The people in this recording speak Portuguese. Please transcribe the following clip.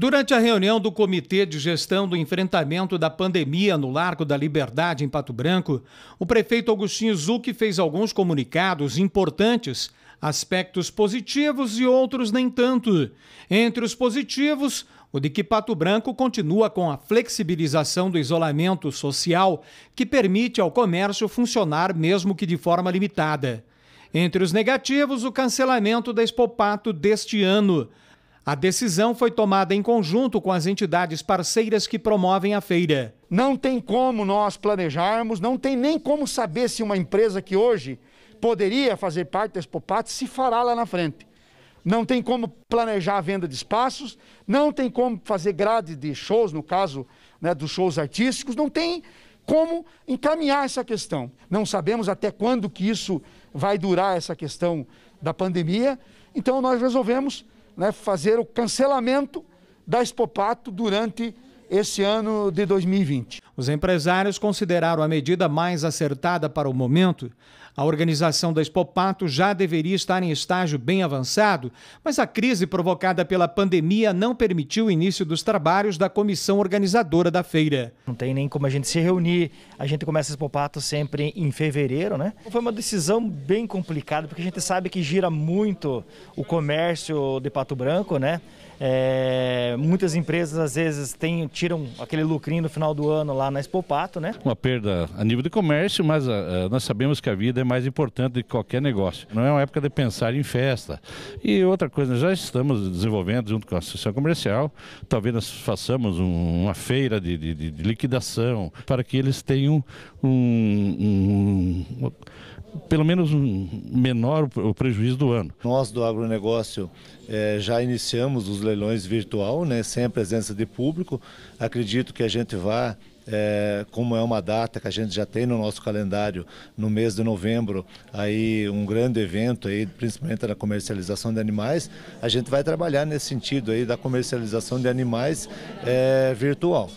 Durante a reunião do Comitê de Gestão do Enfrentamento da Pandemia no Largo da Liberdade, em Pato Branco, o prefeito Agostinho Zucchi fez alguns comunicados importantes, aspectos positivos e outros nem tanto. Entre os positivos, o de que Pato Branco continua com a flexibilização do isolamento social, que permite ao comércio funcionar mesmo que de forma limitada. Entre os negativos, o cancelamento da Expopato deste ano a decisão foi tomada em conjunto com as entidades parceiras que promovem a feira. Não tem como nós planejarmos, não tem nem como saber se uma empresa que hoje poderia fazer parte da Expopat se fará lá na frente. Não tem como planejar a venda de espaços, não tem como fazer grade de shows, no caso né, dos shows artísticos, não tem como encaminhar essa questão. Não sabemos até quando que isso vai durar, essa questão da pandemia, então nós resolvemos né, fazer o cancelamento da Expopato durante esse ano de 2020. Os empresários consideraram a medida mais acertada para o momento. A organização da Expopato já deveria estar em estágio bem avançado, mas a crise provocada pela pandemia não permitiu o início dos trabalhos da comissão organizadora da feira. Não tem nem como a gente se reunir. A gente começa a Expopato sempre em fevereiro, né? Foi uma decisão bem complicada, porque a gente sabe que gira muito o comércio de Pato Branco, né? É, muitas empresas às vezes têm, tiram aquele lucrinho no final do ano lá na Expopato, né? Uma perda a nível de comércio, mas uh, nós sabemos que a vida é mais importante do que qualquer negócio. Não é uma época de pensar em festa. E outra coisa, já estamos desenvolvendo junto com a Associação Comercial, talvez nós façamos um, uma feira de, de, de, liquidação para que eles tenham um, um, um pelo menos um menor o prejuízo do ano. Nós do agronegócio eh, já iniciamos os leilões virtual, né, sem a presença de público. Acredito que a gente vá é, como é uma data que a gente já tem no nosso calendário no mês de novembro, aí um grande evento aí, principalmente na comercialização de animais, a gente vai trabalhar nesse sentido aí da comercialização de animais é, virtual.